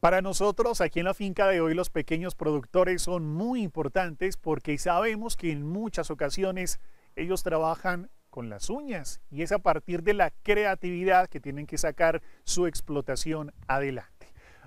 Para nosotros, aquí en la finca de hoy, los pequeños productores son muy importantes porque sabemos que en muchas ocasiones ellos trabajan con las uñas y es a partir de la creatividad que tienen que sacar su explotación adelante.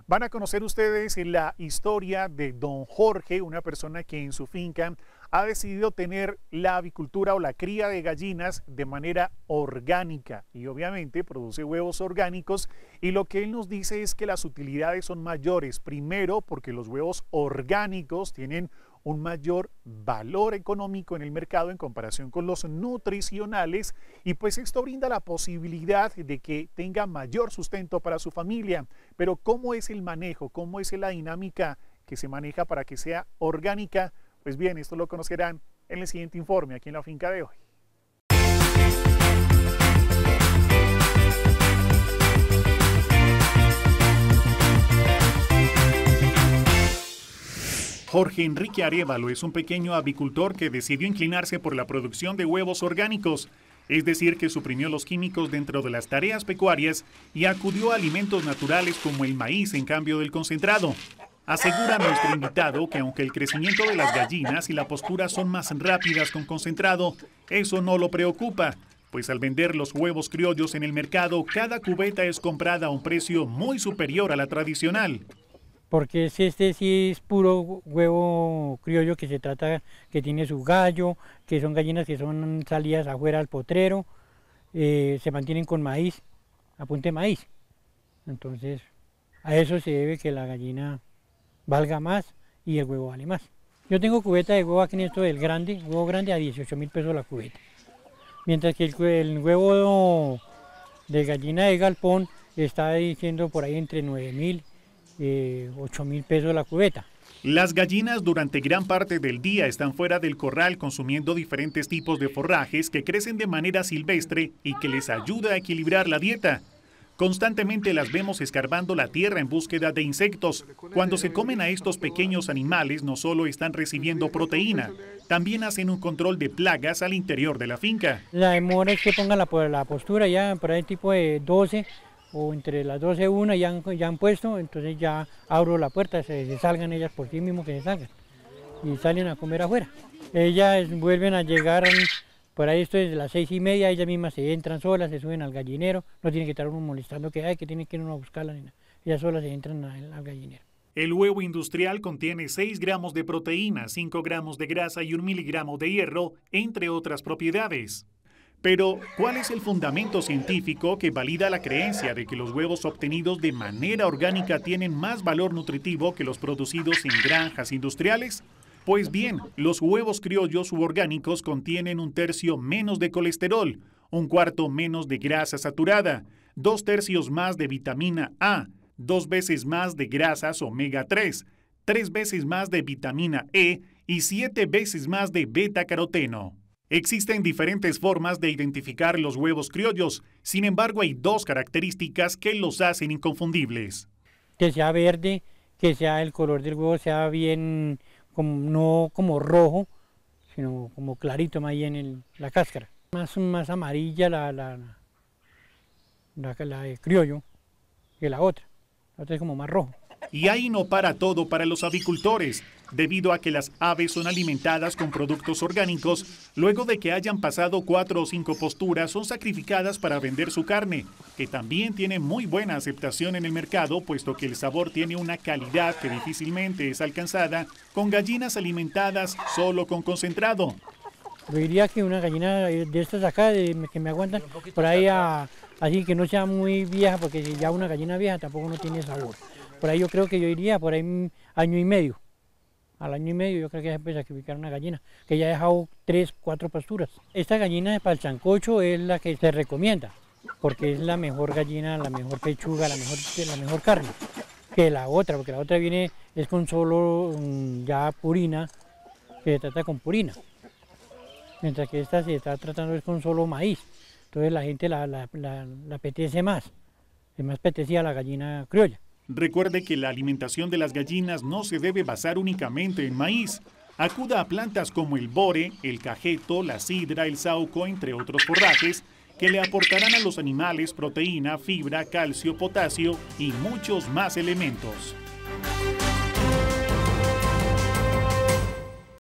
Van a conocer ustedes la historia de don Jorge, una persona que en su finca ha decidido tener la avicultura o la cría de gallinas de manera orgánica y obviamente produce huevos orgánicos y lo que él nos dice es que las utilidades son mayores, primero porque los huevos orgánicos tienen un mayor valor económico en el mercado en comparación con los nutricionales y pues esto brinda la posibilidad de que tenga mayor sustento para su familia. Pero ¿cómo es el manejo? ¿Cómo es la dinámica que se maneja para que sea orgánica? Pues bien, esto lo conocerán en el siguiente informe aquí en la finca de hoy. Jorge Enrique Arevalo es un pequeño avicultor que decidió inclinarse por la producción de huevos orgánicos, es decir, que suprimió los químicos dentro de las tareas pecuarias y acudió a alimentos naturales como el maíz en cambio del concentrado. Asegura nuestro invitado que aunque el crecimiento de las gallinas y la postura son más rápidas con concentrado, eso no lo preocupa, pues al vender los huevos criollos en el mercado, cada cubeta es comprada a un precio muy superior a la tradicional porque es este sí es puro huevo criollo que se trata, que tiene su gallo, que son gallinas que son salidas afuera al potrero, eh, se mantienen con maíz, apunte maíz. Entonces, a eso se debe que la gallina valga más y el huevo vale más. Yo tengo cubeta de huevo aquí en esto del grande, huevo grande a 18 mil pesos la cubeta. Mientras que el, el, huevo de gallina de galpón está diciendo por ahí entre 9 mil 8 eh, mil pesos la cubeta. Las gallinas durante gran parte del día están fuera del corral consumiendo diferentes tipos de forrajes que crecen de manera silvestre y que les ayuda a equilibrar la dieta. Constantemente las vemos escarbando la tierra en búsqueda de insectos. Cuando se comen a estos pequeños animales no solo están recibiendo proteína, también hacen un control de plagas al interior de la finca. La demora es que pongan la, postura ya para el tipo de 12 o entre las 12 y 1 ya han, puesto, entonces ya abro la puerta, se, salgan ellas por sí mismas que se salgan y salen a comer afuera. Ellas vuelven a llegar, por ahí esto es de las seis y media, ellas mismas se entran solas, se suben al gallinero, no tiene que estar uno molestando que hay, que tiene que ir uno a buscarla, ellas solas se entran al, al gallinero. El huevo industrial contiene 6 gramos de proteína, 5 gramos de grasa y un miligramo de hierro, entre otras propiedades. Pero, ¿cuál es el fundamento científico que valida la creencia de que los huevos obtenidos de manera orgánica tienen más valor nutritivo que los producidos en granjas industriales? Pues bien, los huevos criollos orgánicos contienen un tercio menos de colesterol, un cuarto menos de grasa saturada, dos tercios más de vitamina A, dos veces más de grasas omega 3, tres veces más de vitamina E y siete veces más de beta caroteno. Existen diferentes formas de identificar los huevos criollos, sin embargo hay dos características que los hacen inconfundibles. Que sea verde, que sea el color del huevo sea bien, no como rojo, sino como clarito más bien en la cáscara. Más, más amarilla la, criollo que la otra, la otra es como más rojo. Y ahí no para todo para los avicultores, debido a que las aves son alimentadas con productos orgánicos, luego de que hayan pasado cuatro o cinco posturas son sacrificadas para vender su carne, que también tiene muy buena aceptación en el mercado, puesto que el sabor tiene una calidad que difícilmente es alcanzada con gallinas alimentadas solo con concentrado. Yo diría que una gallina de estas acá, que me aguantan, por ahí así que no sea muy vieja, porque ya una gallina vieja tampoco no tiene sabor. Por ahí yo creo que yo iría por ahí un año y medio. Al año y medio yo creo que ya se a sacrificar una gallina, que ya ha dejado tres, cuatro pasturas. Esta gallina de Palchancocho es la que se recomienda, porque es la mejor gallina, la mejor pechuga, la mejor, la mejor carne que la otra, porque la otra viene, es con solo mm, ya purina, que se trata con purina. Mientras que esta se está tratando es con solo maíz. Entonces la gente la, la apetece más. Es más apetecida la gallina criolla. Recuerde que la alimentación de las gallinas no se debe basar únicamente en maíz. Acuda a plantas como el bore, el cajeto, la sidra, el saúco, entre otros forrajes, que le aportarán a los animales proteína, fibra, calcio, potasio y muchos más elementos.